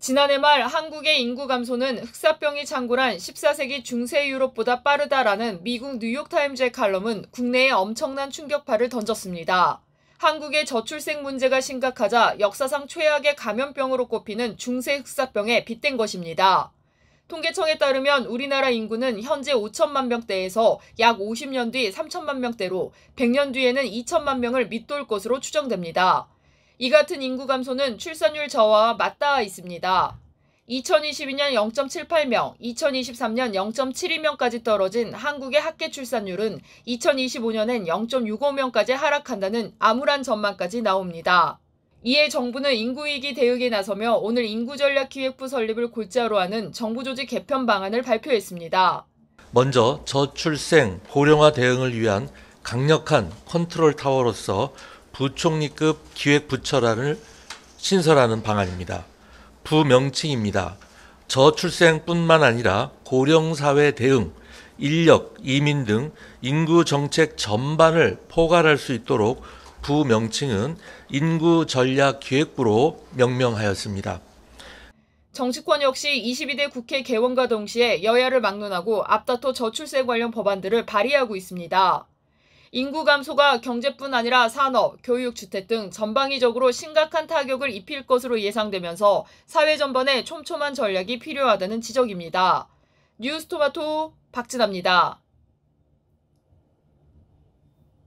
지난해 말 한국의 인구 감소는 흑사병이 창궐한 14세기 중세 유럽보다 빠르다라는 미국 뉴욕타임즈의 칼럼은 국내에 엄청난 충격파를 던졌습니다. 한국의 저출생 문제가 심각하자 역사상 최악의 감염병으로 꼽히는 중세 흑사병에 빗댄 것입니다. 통계청에 따르면 우리나라 인구는 현재 5천만 명대에서 약 50년 뒤 3천만 명대로 100년 뒤에는 2천만 명을 밑돌 것으로 추정됩니다. 이 같은 인구 감소는 출산율 저하와 맞닿아 있습니다. 2022년 0.78명, 2023년 0.72명까지 떨어진 한국의 학계 출산율은 2025년엔 0.65명까지 하락한다는 암울한 전망까지 나옵니다. 이에 정부는 인구위기 대응에 나서며 오늘 인구전략기획부 설립을 골자로 하는 정부조직 개편 방안을 발표했습니다. 먼저 저출생, 고령화 대응을 위한 강력한 컨트롤 타워로서 부총리급 기획부처란을 신설하는 방안입니다. 부명칭입니다. 저출생뿐만 아니라 고령사회 대응, 인력, 이민 등 인구 정책 전반을 포괄할 수 있도록 부명칭은 인구전략기획부로 명명하였습니다. 정치권 역시 22대 국회 개원과 동시에 여야를 막론하고 앞다퉈 저출세 관련 법안들을 발의하고 있습니다. 인구 감소가 경제뿐 아니라 산업, 교육, 주택 등 전방위적으로 심각한 타격을 입힐 것으로 예상되면서 사회 전반에 촘촘한 전략이 필요하다는 지적입니다. 뉴스토마토 박진아입니다.